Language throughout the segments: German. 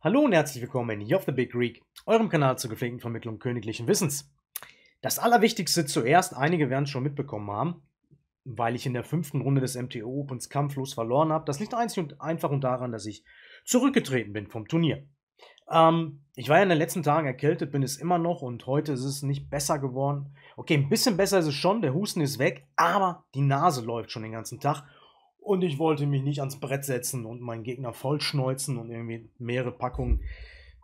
Hallo und herzlich willkommen hier auf The Big Greek, eurem Kanal zur gepflegten Vermittlung königlichen Wissens. Das Allerwichtigste zuerst, einige werden es schon mitbekommen haben, weil ich in der fünften Runde des MTO Opens kampflos verloren habe. Das liegt einzig und einfach und daran, dass ich zurückgetreten bin vom Turnier. Ähm, ich war ja in den letzten Tagen erkältet, bin es immer noch und heute ist es nicht besser geworden. Okay, ein bisschen besser ist es schon, der Husten ist weg, aber die Nase läuft schon den ganzen Tag und ich wollte mich nicht ans Brett setzen und meinen Gegner vollschneuzen und irgendwie mehrere Packungen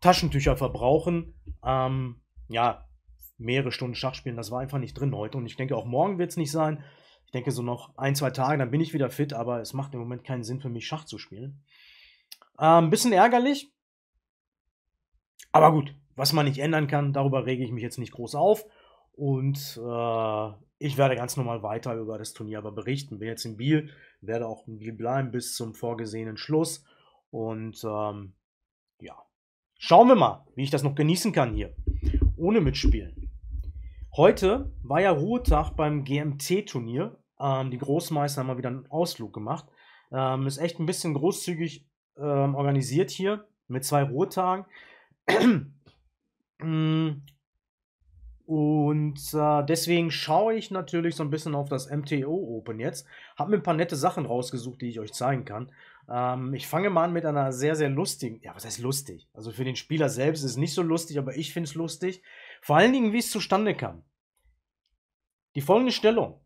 Taschentücher verbrauchen. Ähm, ja, mehrere Stunden Schach spielen, das war einfach nicht drin heute. Und ich denke, auch morgen wird es nicht sein. Ich denke, so noch ein, zwei Tage, dann bin ich wieder fit, aber es macht im Moment keinen Sinn für mich, Schach zu spielen. Ein ähm, bisschen ärgerlich. Aber gut, was man nicht ändern kann, darüber rege ich mich jetzt nicht groß auf. Und äh, ich werde ganz normal weiter über das Turnier aber berichten. Bin jetzt in Biel, werde auch im Spiel bleiben bis zum vorgesehenen Schluss. Und ähm, ja, schauen wir mal, wie ich das noch genießen kann hier, ohne mitspielen. Heute war ja Ruhetag beim GMT-Turnier. Ähm, die Großmeister haben mal wieder einen Ausflug gemacht. Ähm, ist echt ein bisschen großzügig ähm, organisiert hier mit zwei Ruhetagen. Mm, und äh, deswegen schaue ich natürlich so ein bisschen auf das MTO Open jetzt. Hab mir ein paar nette Sachen rausgesucht, die ich euch zeigen kann. Ähm, ich fange mal an mit einer sehr, sehr lustigen. Ja, was heißt lustig? Also für den Spieler selbst ist es nicht so lustig, aber ich finde es lustig. Vor allen Dingen, wie es zustande kam. Die folgende Stellung.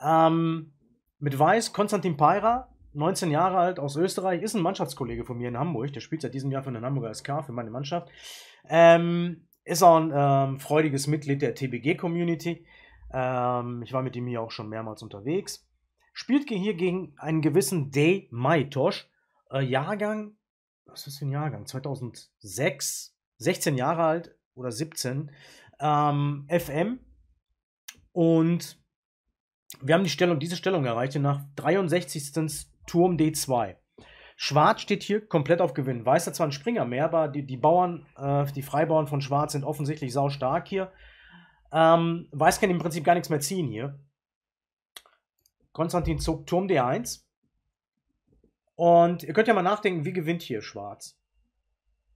Ähm, mit Weiß Konstantin Peira, 19 Jahre alt aus Österreich, ist ein Mannschaftskollege von mir in Hamburg. Der spielt seit diesem Jahr für den Hamburger SK, für meine Mannschaft. Ähm, ist auch ein ähm, freudiges Mitglied der TBG-Community. Ähm, ich war mit ihm hier auch schon mehrmals unterwegs. Spielt hier gegen einen gewissen Day Maitosh. Äh, Jahrgang, was ist für ein Jahrgang? 2006, 16 Jahre alt oder 17. Ähm, FM. Und wir haben die Stellung, diese Stellung erreicht nach 63. Turm D2. Schwarz steht hier komplett auf Gewinn. Weiß hat zwar einen Springer mehr, aber die, die Bauern, äh, die Freibauern von Schwarz sind offensichtlich sau stark hier. Ähm, Weiß kann im Prinzip gar nichts mehr ziehen hier. Konstantin zog Turm D1. Und ihr könnt ja mal nachdenken, wie gewinnt hier Schwarz?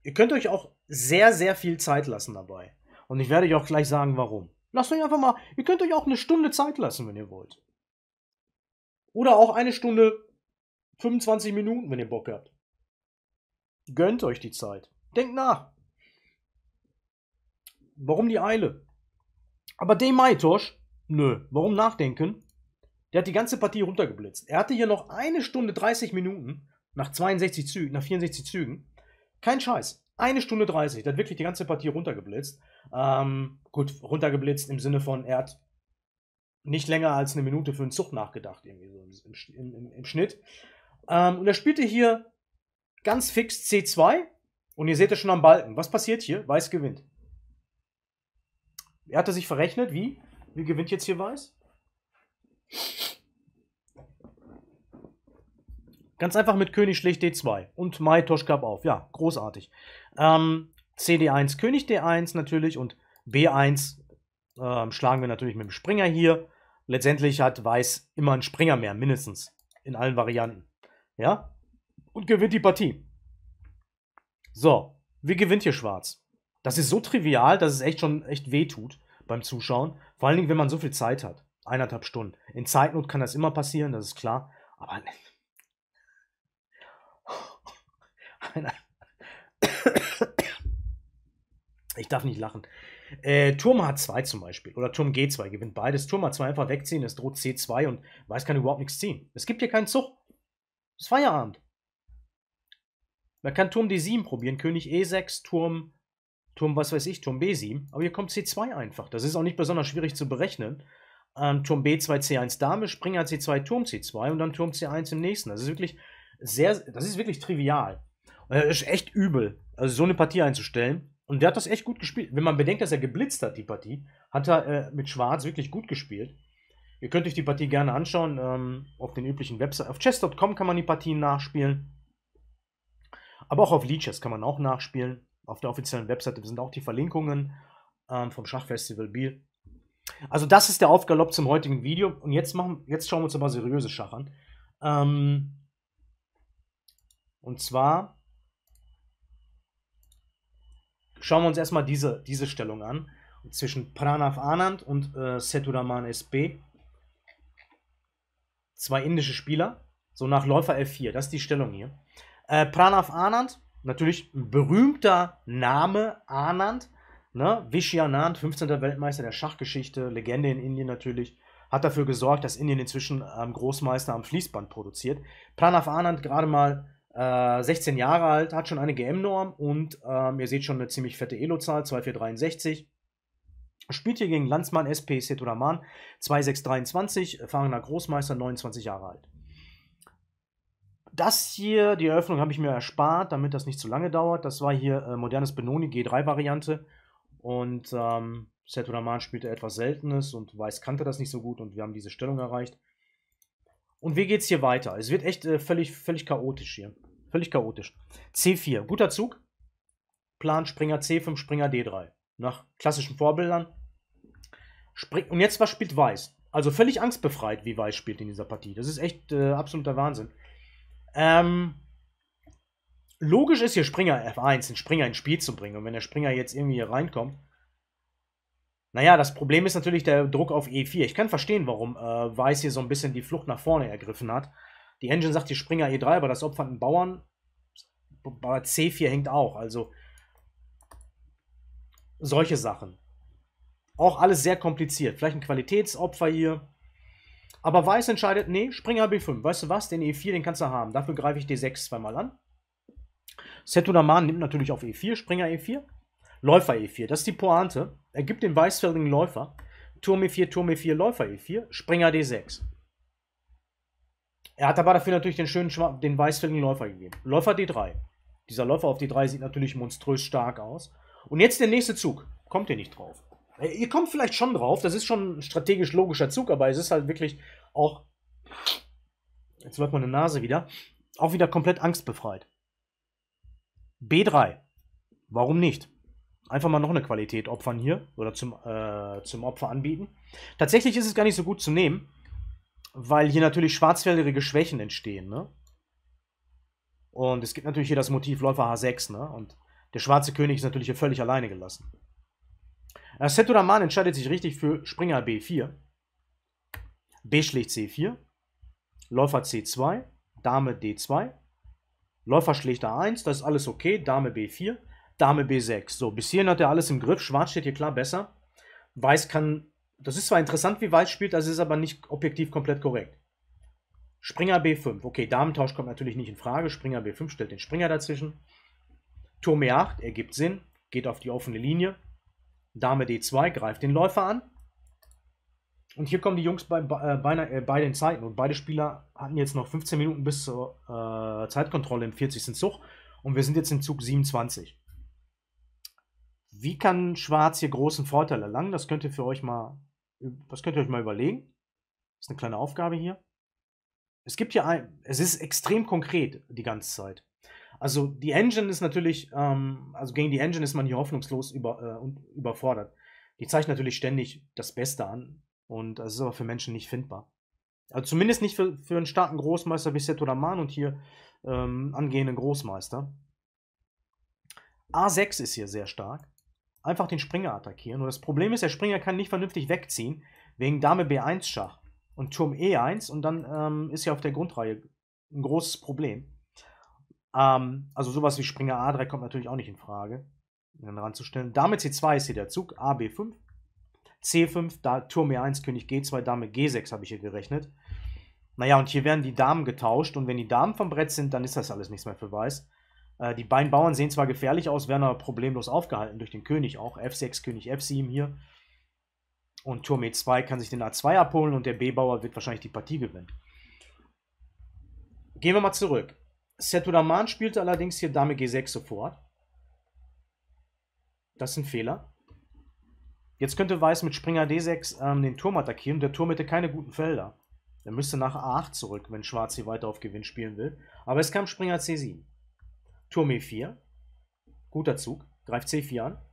Ihr könnt euch auch sehr, sehr viel Zeit lassen dabei. Und ich werde euch auch gleich sagen, warum. Lasst euch einfach mal, ihr könnt euch auch eine Stunde Zeit lassen, wenn ihr wollt. Oder auch eine Stunde 25 Minuten, wenn ihr Bock habt. Gönnt euch die Zeit. Denkt nach. Warum die Eile? Aber dem Maitosch, nö, warum nachdenken? Der hat die ganze Partie runtergeblitzt. Er hatte hier noch eine Stunde 30 Minuten nach 62 Zügen, nach 64 Zügen. Kein Scheiß. Eine Stunde 30. Der hat wirklich die ganze Partie runtergeblitzt. Ähm, gut, runtergeblitzt im Sinne von, er hat nicht länger als eine Minute für einen Zug nachgedacht, irgendwie so im, im, im, im Schnitt. Ähm, und er spielte hier ganz fix C2. Und ihr seht es schon am Balken. Was passiert hier? Weiß gewinnt. Er hatte sich verrechnet. Wie? Wie gewinnt jetzt hier Weiß? Ganz einfach mit König schlägt D2 und Mai Tosch gab auf. Ja, großartig. Ähm, CD1 König D1 natürlich und B1 ähm, schlagen wir natürlich mit dem Springer hier. Letztendlich hat Weiß immer einen Springer mehr, mindestens in allen Varianten. Ja? Und gewinnt die Partie. So, wie gewinnt hier Schwarz? Das ist so trivial, dass es echt schon echt weh beim Zuschauen. Vor allen Dingen, wenn man so viel Zeit hat. Eineinhalb Stunden. In Zeitnot kann das immer passieren, das ist klar. Aber. Ich darf nicht lachen. Äh, Turm H2 zum Beispiel oder Turm G2 gewinnt beides. Turm H2 einfach wegziehen, es droht C2 und weiß kann überhaupt nichts ziehen. Es gibt hier keinen Zug. Ist Feierabend. Man kann Turm D7 probieren, König E6, Turm, Turm was weiß ich, Turm B7, aber hier kommt C2 einfach. Das ist auch nicht besonders schwierig zu berechnen. Ähm, Turm B2, C1 Dame, Springer C2, Turm C2 und dann Turm C1 im nächsten. Das ist wirklich sehr, das ist wirklich trivial. Und äh, das ist echt übel, also so eine Partie einzustellen. Und der hat das echt gut gespielt. Wenn man bedenkt, dass er geblitzt hat, die Partie, hat er äh, mit Schwarz wirklich gut gespielt. Ihr könnt euch die Partie gerne anschauen ähm, auf den üblichen Webseiten. Auf chess.com kann man die Partien nachspielen. Aber auch auf Leeches kann man auch nachspielen. Auf der offiziellen Webseite sind auch die Verlinkungen ähm, vom Schachfestival Biel. Also das ist der Aufgalopp zum heutigen Video. Und jetzt, machen, jetzt schauen wir uns aber seriöse Schach an. Ähm, und zwar schauen wir uns erstmal diese, diese Stellung an. Zwischen Pranav Anand und äh, Seturaman SB zwei indische Spieler, so nach Läufer L4, das ist die Stellung hier. Äh, Pranav Anand, natürlich ein berühmter Name ne? Anand, ne? Vishyanand, 15. Weltmeister der Schachgeschichte, Legende in Indien natürlich, hat dafür gesorgt, dass Indien inzwischen ähm, Großmeister am Fließband produziert. Pranav Anand gerade mal äh, 16 Jahre alt, hat schon eine GM-Norm und ähm, ihr seht schon eine ziemlich fette Elo-Zahl, 2463. Spielt hier gegen Landsmann SP Seturaman, 2623, erfahrener Großmeister, 29 Jahre alt. Das hier, die Eröffnung habe ich mir erspart, damit das nicht zu lange dauert. Das war hier äh, modernes Benoni G3-Variante. Und ähm, Seturaman spielte etwas Seltenes und Weiß kannte das nicht so gut und wir haben diese Stellung erreicht. Und wie geht es hier weiter? Es wird echt äh, völlig, völlig chaotisch hier. Völlig chaotisch. C4, guter Zug. Plan Springer C5, Springer D3 nach klassischen Vorbildern. Und jetzt was spielt Weiß? Also völlig angstbefreit, wie Weiß spielt in dieser Partie. Das ist echt äh, absoluter Wahnsinn. Ähm, logisch ist hier Springer F1, den Springer ins Spiel zu bringen. Und wenn der Springer jetzt irgendwie hier reinkommt, naja, das Problem ist natürlich der Druck auf E4. Ich kann verstehen, warum äh, Weiß hier so ein bisschen die Flucht nach vorne ergriffen hat. Die Engine sagt hier Springer E3, aber das opfernden Bauern bei C4 hängt auch. Also solche Sachen. Auch alles sehr kompliziert. Vielleicht ein Qualitätsopfer hier. Aber Weiß entscheidet, nee, Springer B5. Weißt du was? Den E4, den kannst du haben. Dafür greife ich D6 zweimal an. Setudaman nimmt natürlich auf E4, Springer E4, Läufer E4. Das ist die Pointe. Er gibt dem Weißfeldigen Läufer. Turm E4, Turm E4, Läufer E4, Springer D6. Er hat aber dafür natürlich den schönen, den weißfälligen Läufer gegeben. Läufer D3. Dieser Läufer auf D3 sieht natürlich monströs stark aus. Und jetzt der nächste Zug. Kommt ihr nicht drauf? Ihr kommt vielleicht schon drauf, das ist schon ein strategisch logischer Zug, aber es ist halt wirklich auch. Jetzt wird meine Nase wieder. Auch wieder komplett angstbefreit. B3. Warum nicht? Einfach mal noch eine Qualität opfern hier oder zum, äh, zum Opfer anbieten. Tatsächlich ist es gar nicht so gut zu nehmen, weil hier natürlich schwarzfällige Schwächen entstehen. Ne? Und es gibt natürlich hier das Motiv Läufer H6. Ne? Und der schwarze König ist natürlich hier völlig alleine gelassen. Äh, Seturaman entscheidet sich richtig für Springer B4. B schlägt C4. Läufer C2. Dame D2. Läufer schlägt A1. Das ist alles okay. Dame B4. Dame B6. So, bis hierhin hat er alles im Griff. Schwarz steht hier klar besser. Weiß kann. Das ist zwar interessant, wie Weiß spielt, das ist aber nicht objektiv komplett korrekt. Springer B5. Okay, Damentausch kommt natürlich nicht in Frage. Springer B5 stellt den Springer dazwischen. Turm E8 ergibt Sinn, geht auf die offene Linie. Dame D2 greift den Läufer an. Und hier kommen die Jungs bei, bei, bei, bei den Zeiten. Und beide Spieler hatten jetzt noch 15 Minuten bis zur äh, Zeitkontrolle im 40. Zug. Und wir sind jetzt im Zug 27. Wie kann Schwarz hier großen Vorteil erlangen? Das könnt ihr für euch mal, das könnt ihr euch mal überlegen. Das ist eine kleine Aufgabe hier. Es gibt hier ein, es ist extrem konkret die ganze Zeit. Also die Engine ist natürlich, ähm, also gegen die Engine ist man hier hoffnungslos über, äh, überfordert. Die zeigt natürlich ständig das Beste an und das ist aber für Menschen nicht findbar. Also zumindest nicht für, für einen starken Großmeister wie Seto Daman und hier ähm, angehenden Großmeister. A6 ist hier sehr stark. Einfach den Springer attackieren. Nur das Problem ist, der Springer kann nicht vernünftig wegziehen, wegen Dame B1 Schach und Turm E1. Und dann ähm, ist hier auf der Grundreihe ein großes Problem. Ähm, also sowas wie Springer A3 kommt natürlich auch nicht in Frage, dann ranzustellen. Dame C2 ist hier der Zug, A, B5. C5, da, Turm E1, König G2, Dame G6 habe ich hier gerechnet. Naja, und hier werden die Damen getauscht und wenn die Damen vom Brett sind, dann ist das alles nichts mehr für Weiß. Äh, die beiden Bauern sehen zwar gefährlich aus, werden aber problemlos aufgehalten durch den König auch. F6, König F7 hier. Und Turm E2 kann sich den A2 abholen und der B-Bauer wird wahrscheinlich die Partie gewinnen. Gehen wir mal zurück. Setudaman spielte allerdings hier Dame G6 sofort. Das ist ein Fehler. Jetzt könnte Weiß mit Springer D6 ähm, den Turm attackieren. Der Turm hätte keine guten Felder. Er müsste nach A8 zurück, wenn Schwarz hier weiter auf Gewinn spielen will. Aber es kam Springer C7. Turm E4. Guter Zug. Greift C4 an.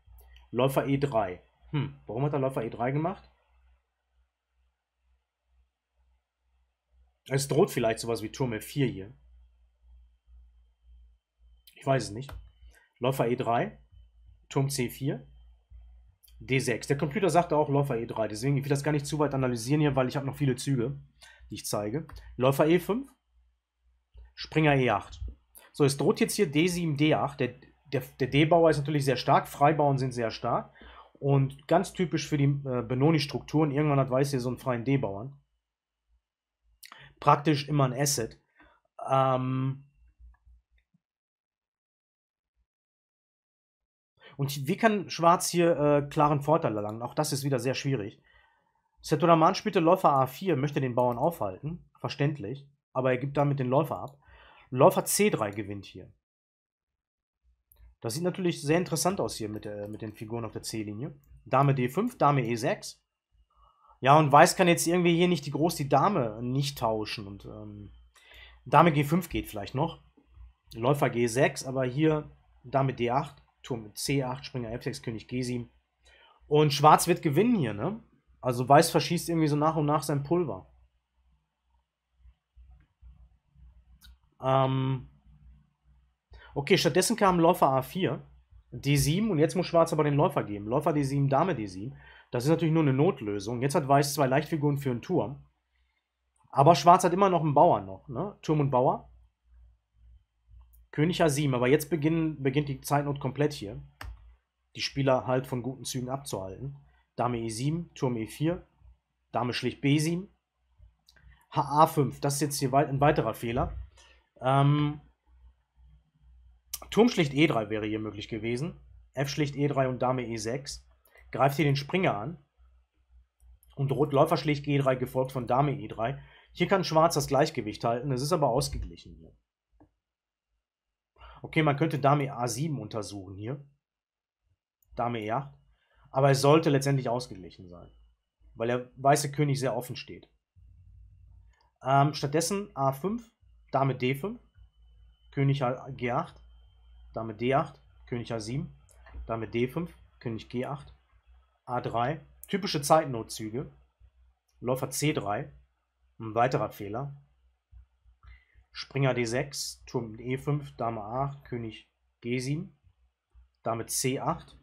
Läufer E3. Hm, warum hat er Läufer E3 gemacht? Es droht vielleicht sowas wie Turm F4 hier. Ich weiß es nicht. Läufer E3, Turm C4, D6. Der Computer sagt auch Läufer E3, deswegen ich will das gar nicht zu weit analysieren hier, weil ich habe noch viele Züge, die ich zeige. Läufer E5, Springer E8. So, es droht jetzt hier D7, D8. Der, der, der D-Bauer ist natürlich sehr stark, Freibauern sind sehr stark. Und ganz typisch für die äh, Benoni-Strukturen, irgendwann hat Weiß hier so einen freien D-Bauern. Praktisch immer ein Asset. Ähm, Und wie kann Schwarz hier äh, klaren Vorteil erlangen? Auch das ist wieder sehr schwierig. Setoraman spielte Läufer A4, möchte den Bauern aufhalten, verständlich, aber er gibt damit den Läufer ab. Läufer C3 gewinnt hier. Das sieht natürlich sehr interessant aus hier mit, äh, mit den Figuren auf der C-Linie. Dame D5, Dame E6. Ja, und Weiß kann jetzt irgendwie hier nicht die groß die Dame nicht tauschen. Und ähm, Dame G5 geht vielleicht noch. Läufer G6, aber hier Dame D8. Turm mit C8, Springer F6, König G7. Und Schwarz wird gewinnen hier, ne? Also Weiß verschießt irgendwie so nach und nach sein Pulver. Ähm okay, stattdessen kam Läufer A4, D7 und jetzt muss Schwarz aber den Läufer geben. Läufer D7, Dame D7. Das ist natürlich nur eine Notlösung. Jetzt hat Weiß zwei Leichtfiguren für einen Turm. Aber Schwarz hat immer noch einen Bauer noch, ne? Turm und Bauer. König A7, aber jetzt beginn, beginnt die Zeitnot komplett hier. Die Spieler halt von guten Zügen abzuhalten. Dame E7, Turm E4, Dame schlicht B7, HA5, das ist jetzt hier ein weiterer Fehler. Ähm, Turm schlicht E3 wäre hier möglich gewesen. F schlicht E3 und Dame E6. Greift hier den Springer an. Und Rot Läufer schlicht G3 e gefolgt von Dame E3. Hier kann Schwarz das Gleichgewicht halten, es ist aber ausgeglichen hier. Okay, man könnte Dame A7 untersuchen hier. Dame E8. Aber es sollte letztendlich ausgeglichen sein. Weil der weiße König sehr offen steht. Ähm, stattdessen A5, Dame D5, König G8, Dame D8, König A7, Dame D5, König G8, A3. Typische Zeitnotzüge. Läufer C3. Ein weiterer Fehler. Springer D6, Turm E5, Dame a 8, König G7, Dame C8.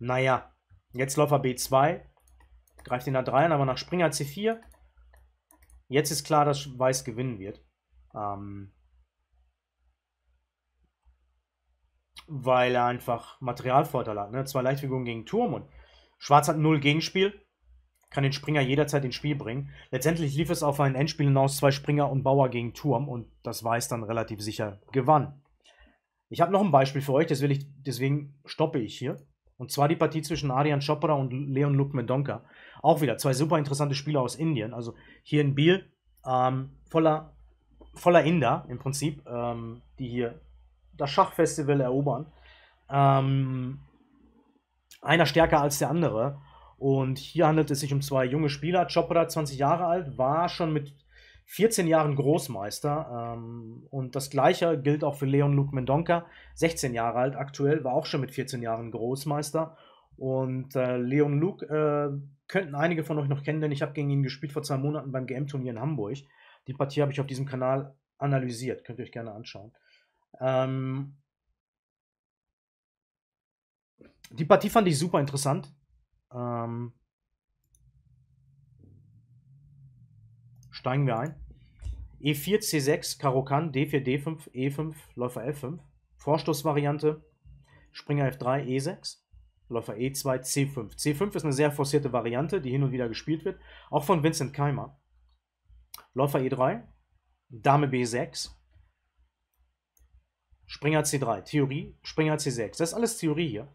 Naja, jetzt Läufer B2, greift den A3 an, aber nach Springer C4. Jetzt ist klar, dass Weiß gewinnen wird. Ähm, weil er einfach Materialvorteil hat. Ne? Zwei Leichtfiguren gegen Turm und Schwarz hat null Gegenspiel kann den Springer jederzeit ins Spiel bringen. Letztendlich lief es auf ein Endspiel hinaus, zwei Springer und Bauer gegen Turm und das Weiß dann relativ sicher gewann. Ich habe noch ein Beispiel für euch, ich, deswegen stoppe ich hier. Und zwar die Partie zwischen Adrian Chopra und Leon Luke Medonka. Auch wieder zwei super interessante Spieler aus Indien. Also hier in Biel, ähm, voller, voller Inder im Prinzip, ähm, die hier das Schachfestival erobern. Ähm, einer stärker als der andere. Und hier handelt es sich um zwei junge Spieler. Chopra, 20 Jahre alt, war schon mit 14 Jahren Großmeister. Ähm, und das gleiche gilt auch für Leon Luke Mendonca, 16 Jahre alt aktuell, war auch schon mit 14 Jahren Großmeister. Und äh, Leon Luke äh, könnten einige von euch noch kennen, denn ich habe gegen ihn gespielt vor zwei Monaten beim GM-Turnier in Hamburg. Die Partie habe ich auf diesem Kanal analysiert, könnt ihr euch gerne anschauen. Ähm, die Partie fand ich super interessant. Ähm, steigen wir ein. E4, C6, Karo Karokan, D4, D5, E5, Läufer F5. Vorstoßvariante, Springer F3, E6, Läufer E2, C5. C5 ist eine sehr forcierte Variante, die hin und wieder gespielt wird, auch von Vincent Keimer. Läufer E3, Dame B6, Springer C3, Theorie, Springer C6. Das ist alles Theorie hier.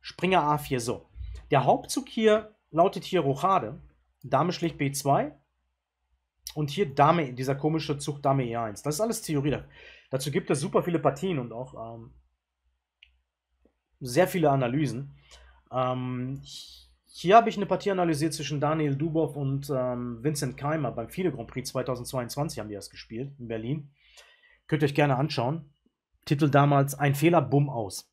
Springer A4, so. Der Hauptzug hier lautet hier Rochade. Dame schlägt B2. Und hier Dame, dieser komische Zug Dame E1. Das ist alles Theorie. Dazu gibt es super viele Partien und auch ähm, sehr viele Analysen. Ähm, hier habe ich eine Partie analysiert zwischen Daniel Dubov und ähm, Vincent Keimer beim FIDE Grand Prix 2022 haben die das gespielt in Berlin. Könnt ihr euch gerne anschauen. Titel damals Ein Fehler, bumm aus.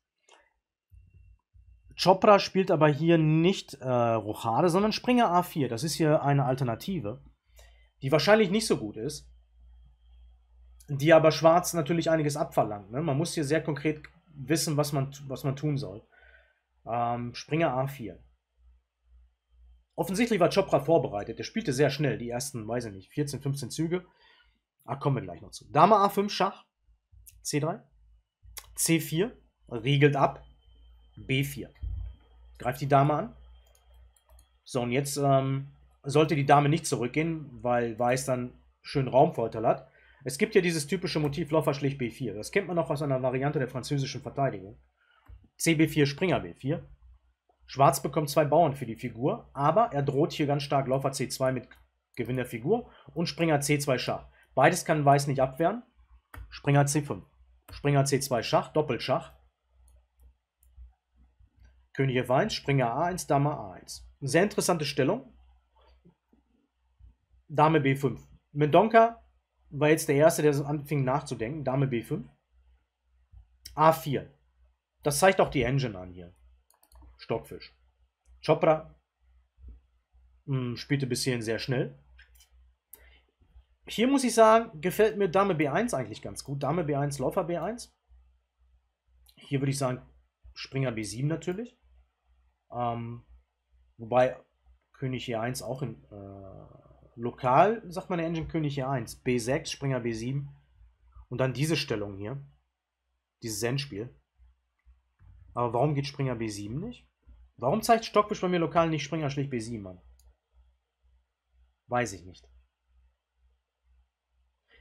Chopra spielt aber hier nicht äh, Rochade, sondern Springer A4. Das ist hier eine Alternative, die wahrscheinlich nicht so gut ist, die aber Schwarz natürlich einiges abverlangt. Ne? Man muss hier sehr konkret wissen, was man, was man tun soll. Ähm, Springer A4. Offensichtlich war Chopra vorbereitet. Er spielte sehr schnell, die ersten, weiß ich nicht, 14, 15 Züge. Ah, kommen wir gleich noch zu. Dame A5, Schach. C3. C4, riegelt ab. B4 greift die Dame an. So, und jetzt ähm, sollte die Dame nicht zurückgehen, weil Weiß dann schön Raumvorteil hat. Es gibt ja dieses typische Motiv Läufer schlicht B4. Das kennt man auch aus einer Variante der französischen Verteidigung. CB4, Springer B4. Schwarz bekommt zwei Bauern für die Figur, aber er droht hier ganz stark Läufer C2 mit Gewinn der Figur und Springer C2 Schach. Beides kann Weiß nicht abwehren. Springer C5, Springer C2 Schach, Doppelschach. König F1, Springer A1, Dame A1. Sehr interessante Stellung. Dame B5. Mendonca war jetzt der Erste, der anfing nachzudenken. Dame B5. A4. Das zeigt auch die Engine an hier. Stockfisch. Chopra mh, hm, spielte bis hierhin sehr schnell. Hier muss ich sagen, gefällt mir Dame B1 eigentlich ganz gut. Dame B1, Läufer B1. Hier würde ich sagen, Springer B7 natürlich. Ähm, wobei König E1 auch in äh, lokal sagt man der Engine König E1, B6, Springer B7 und dann diese Stellung hier, dieses Endspiel. Aber warum geht Springer B7 nicht? Warum zeigt Stockfisch bei mir lokal nicht Springer schlicht B7 an? Weiß ich nicht.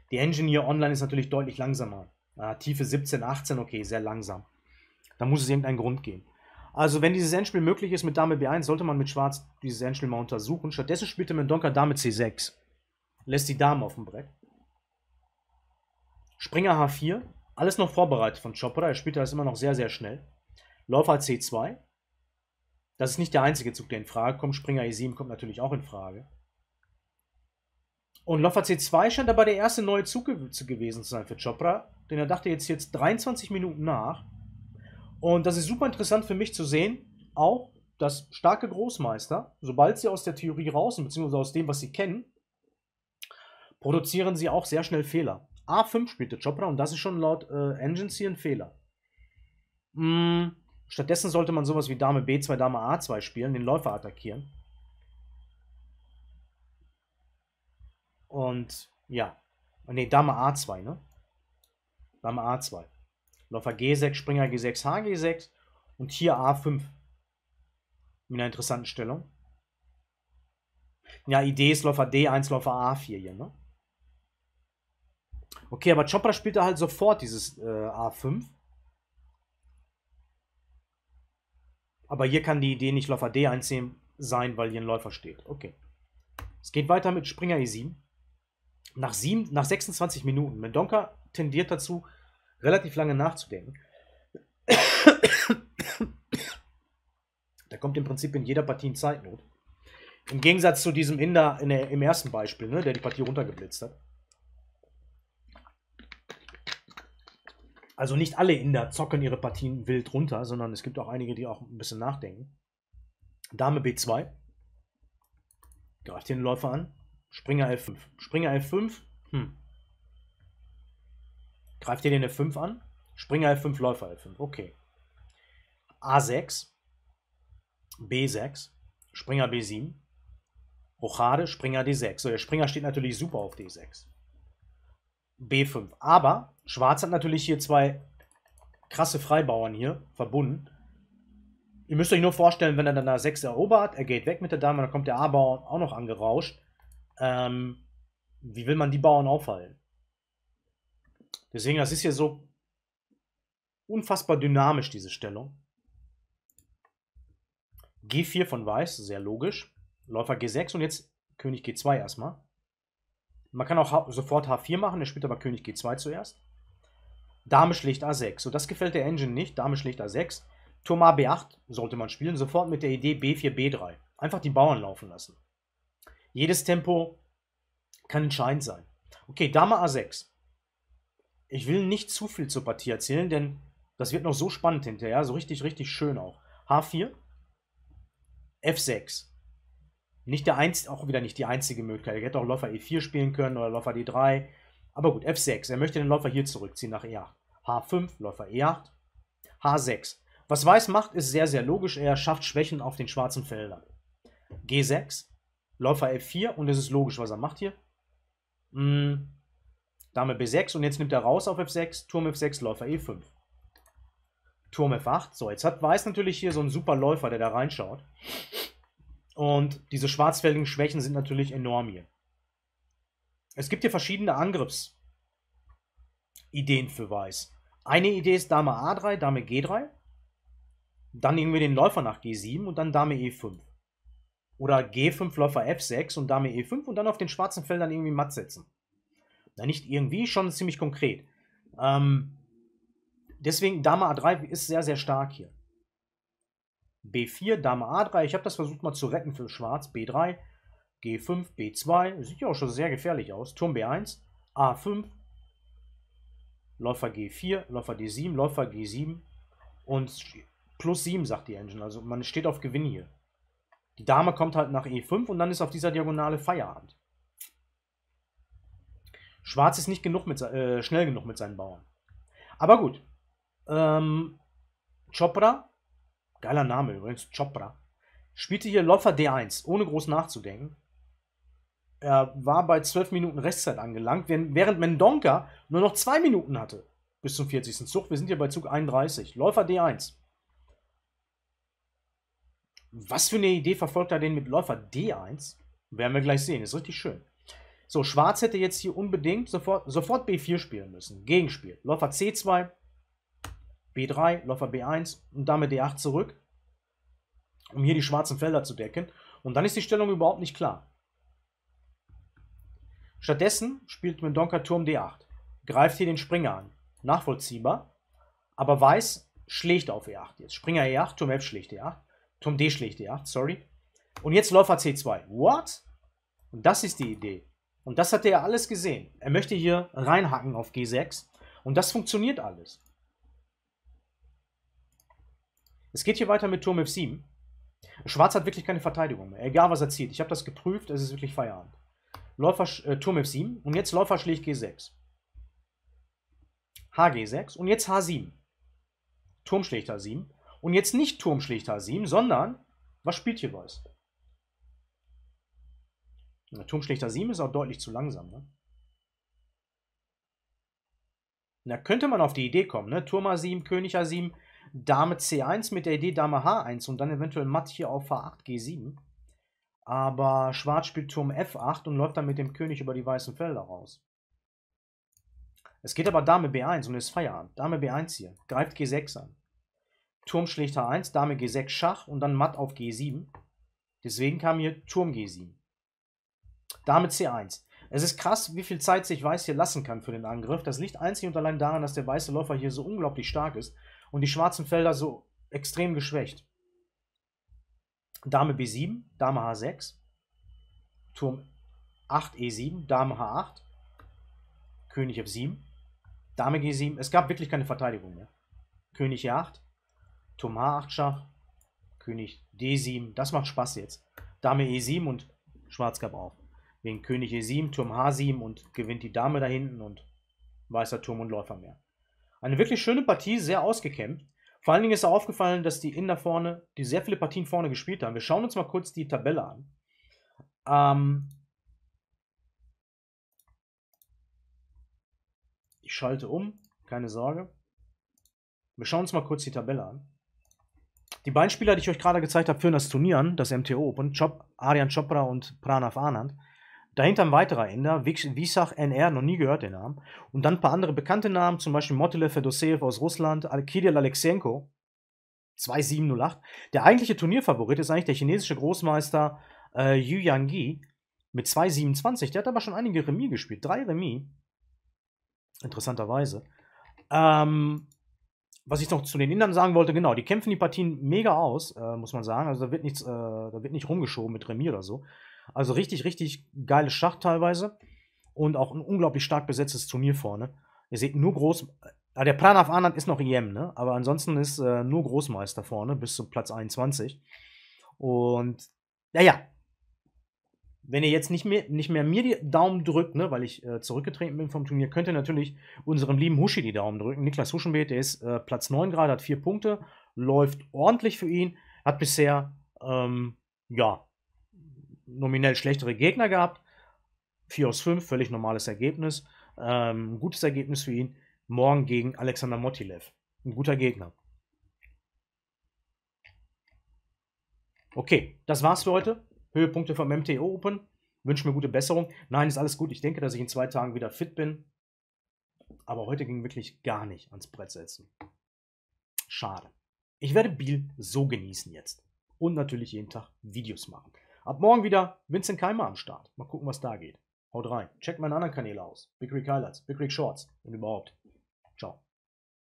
Die Engine hier online ist natürlich deutlich langsamer. Ah, Tiefe 17, 18, okay, sehr langsam. Da muss es irgendeinen Grund geben. Also wenn dieses Endspiel möglich ist mit Dame B1, sollte man mit Schwarz dieses Endspiel mal untersuchen. Stattdessen spielt er mit Mendonca Dame C6. Lässt die Dame auf dem Brett. Springer H4. Alles noch vorbereitet von Chopra. Er spielt das immer noch sehr, sehr schnell. Läufer C2. Das ist nicht der einzige Zug, der in Frage kommt. Springer E7 kommt natürlich auch in Frage. Und Läufer C2 scheint aber der erste neue Zug gewesen zu sein für Chopra. Denn er dachte jetzt, jetzt 23 Minuten nach und das ist super interessant für mich zu sehen, auch dass starke Großmeister, sobald sie aus der Theorie raus sind, beziehungsweise aus dem, was sie kennen, produzieren sie auch sehr schnell Fehler. A5 spielte Chopra und das ist schon laut äh, Agency ein Fehler. Mm, stattdessen sollte man sowas wie Dame B2, Dame A2 spielen, den Läufer attackieren. Und ja. Ne, Dame A2, ne? Dame A2. Läufer G6, Springer G6, HG6 und hier A5. In einer interessanten Stellung. Ja, Idee ist Läufer D1, Läufer A4 hier, ne? Okay, aber Chopper spielt da halt sofort dieses äh, A5. Aber hier kann die Idee nicht Läufer D1 sein, weil hier ein Läufer steht. Okay. Es geht weiter mit Springer E7. Nach, 7, nach 26 Minuten. Mendonca tendiert dazu, relativ lange nachzudenken. da kommt im Prinzip in jeder Partie ein Zeitnot. Im Gegensatz zu diesem Inder in der, im ersten Beispiel, ne, der die Partie runtergeblitzt hat. Also nicht alle Inder zocken ihre Partien wild runter, sondern es gibt auch einige, die auch ein bisschen nachdenken. Dame B2. Greift den Läufer an. Springer f 5 Springer f 5 Hm. Greift ihr den F5 an? Springer F5, Läufer F5. Okay. A6, B6, Springer B7, Rochade, Springer D6. So, der Springer steht natürlich super auf D6. B5. Aber Schwarz hat natürlich hier zwei krasse Freibauern hier verbunden. Ihr müsst euch nur vorstellen, wenn er dann da 6 erobert, er geht weg mit der Dame, dann kommt der A-Bauer auch noch angerauscht. Ähm, wie will man die Bauern aufhalten? Deswegen, das ist hier so unfassbar dynamisch, diese Stellung. G4 von Weiß, sehr logisch. Läufer G6 und jetzt König G2 erstmal. Man kann auch sofort H4 machen, er spielt aber König G2 zuerst. Dame schlägt A6. So, das gefällt der Engine nicht. Dame schlägt A6. Turm ab 8 sollte man spielen, sofort mit der Idee B4, B3. Einfach die Bauern laufen lassen. Jedes Tempo kann entscheidend sein. Okay, Dame A6. Ich will nicht zu viel zur Partie erzählen, denn das wird noch so spannend hinterher. So richtig, richtig schön auch. H4, F6. Nicht der einzige, auch wieder nicht die einzige Möglichkeit. Er hätte auch Läufer E4 spielen können oder Läufer D3. Aber gut, F6. Er möchte den Läufer hier zurückziehen nach E8. H5, Läufer E8, H6. Was Weiß macht, ist sehr, sehr logisch. Er schafft Schwächen auf den schwarzen Feldern. G6, Läufer F4 und es ist logisch, was er macht hier. Hm, Dame B6 und jetzt nimmt er raus auf F6, Turm F6, Läufer E5. Turm F8. So, jetzt hat Weiß natürlich hier so einen super Läufer, der da reinschaut. Und diese schwarzfälligen Schwächen sind natürlich enorm hier. Es gibt hier verschiedene Angriffsideen für Weiß. Eine Idee ist Dame A3, Dame G3. Dann irgendwie den Läufer nach G7 und dann Dame E5. Oder G5, Läufer F6 und Dame E5 und dann auf den schwarzen Feldern irgendwie matt setzen. Na, nicht irgendwie, schon ziemlich konkret. Ähm, deswegen Dame A3 ist sehr, sehr stark hier. B4, Dame A3. Ich habe das versucht mal zu retten für Schwarz. B3, G5, B2. Sieht ja auch schon sehr gefährlich aus. Turm B1, A5, Läufer G4, Läufer D7, Läufer G7 und plus 7 sagt die Engine. Also man steht auf Gewinn hier. Die Dame kommt halt nach E5 und dann ist auf dieser Diagonale Feierabend. Schwarz ist nicht genug mit, äh, schnell genug mit seinen Bauern. Aber gut. Ähm, Chopra, geiler Name übrigens, Chopra, spielte hier Läufer D1, ohne groß nachzudenken. Er war bei 12 Minuten Restzeit angelangt, während Mendonca nur noch 2 Minuten hatte bis zum 40. Zug. Wir sind hier bei Zug 31. Läufer D1. Was für eine Idee verfolgt er denn mit Läufer D1? Werden wir gleich sehen. Ist richtig schön. So, Schwarz hätte jetzt hier unbedingt sofort, sofort B4 spielen müssen. Gegenspiel. Läufer C2, B3, Läufer B1 und damit D8 zurück, um hier die schwarzen Felder zu decken. Und dann ist die Stellung überhaupt nicht klar. Stattdessen spielt Mendonca Turm D8, greift hier den Springer an. Nachvollziehbar, aber Weiß schlägt auf E8 jetzt. Springer E8, Turm F schlägt E8, Turm D schlägt E8, sorry. Und jetzt Läufer C2. What? Und das ist die Idee. Und das hat er alles gesehen. Er möchte hier reinhacken auf G6 und das funktioniert alles. Es geht hier weiter mit Turm F7. Schwarz hat wirklich keine Verteidigung mehr, egal was er zieht. Ich habe das geprüft, es ist wirklich Feierabend. Läufer, äh, Turm F7 und jetzt Läufer schlägt G6. HG6 und jetzt H7. Turm schlägt H7 und jetzt nicht Turm schlägt H7, sondern was spielt hier Weiß? Turmschlächter 7 ist auch deutlich zu langsam, ne? Na, könnte man auf die Idee kommen, ne? Turm A7, König A7, Dame C1 mit der Idee Dame H1 und dann eventuell Matt hier auf H8, G7. Aber Schwarz spielt Turm F8 und läuft dann mit dem König über die weißen Felder raus. Es geht aber Dame B1 und ist Feierabend. Dame B1 hier, greift G6 an. Turm schlägt H1, Dame G6 Schach und dann Matt auf G7. Deswegen kam hier Turm G7. Dame C1. Es ist krass, wie viel Zeit sich Weiß hier lassen kann für den Angriff. Das liegt einzig und allein daran, dass der weiße Läufer hier so unglaublich stark ist und die schwarzen Felder so extrem geschwächt. Dame B7, Dame H6, Turm 8 E7, Dame H8, König F7, Dame G7. Es gab wirklich keine Verteidigung mehr. König E8, Turm H8 Schach, König D7. Das macht Spaß jetzt. Dame E7 und Schwarz gab auf wegen König E7, Turm H7 und gewinnt die Dame da hinten und weißer Turm und Läufer mehr. Eine wirklich schöne Partie, sehr ausgekämpft. Vor allen Dingen ist aufgefallen, dass die in Inder vorne, die sehr viele Partien vorne gespielt haben. Wir schauen uns mal kurz die Tabelle an. Ähm ich schalte um, keine Sorge. Wir schauen uns mal kurz die Tabelle an. Die beiden Spieler, die ich euch gerade gezeigt habe, führen das Turnier an, das MTO Open. Chop, Aryan Chopra und Pranav Anand. Dahinter ein weiterer Ender, Visach NR, noch nie gehört den Namen. Und dann ein paar andere bekannte Namen, zum Beispiel Motele Fedoseev aus Russland, Kirill Alexenko, 2708. Der eigentliche Turnierfavorit ist eigentlich der chinesische Großmeister äh, Yu Yang mit 227. Der hat aber schon einige Remis gespielt, drei Remis. Interessanterweise. Ähm, was ich noch zu den Indern sagen wollte, genau, die kämpfen die Partien mega aus, äh, muss man sagen. Also da wird nichts, äh, da wird nicht rumgeschoben mit Remis oder so. Also mhm. richtig, richtig geiles Schach teilweise. Und auch ein unglaublich stark besetztes Turnier vorne. Ihr seht nur groß. Ah, der auf Anand ist noch IM, ne? Aber ansonsten ist äh, nur Großmeister vorne bis zu Platz 21. Und naja, wenn ihr jetzt nicht mehr, nicht mehr mir die Daumen drückt, ne, weil ich äh, zurückgetreten bin vom Turnier, könnt ihr natürlich unserem lieben Huschi die Daumen drücken. Niklas Huschenbeet, der ist äh, Platz 9 gerade, hat 4 Punkte, läuft ordentlich für ihn, hat bisher, ähm, ja, nominell schlechtere Gegner gehabt. 4 aus 5, völlig normales Ergebnis. Ähm, gutes Ergebnis für ihn. Morgen gegen Alexander Motilev. Ein guter Gegner. Okay, das war's für heute. Höhepunkte vom MTO e Open. Wünsche mir gute Besserung. Nein, ist alles gut. Ich denke, dass ich in zwei Tagen wieder fit bin. Aber heute ging wirklich gar nicht ans Brett setzen. Schade. Ich werde Biel so genießen jetzt. Und natürlich jeden Tag Videos machen. Ab morgen wieder Vincent Keimer am Start. Mal gucken, was da geht. Haut rein. Checkt meinen anderen Kanäle aus. Big Rick Highlights, Big Rick Shorts und überhaupt.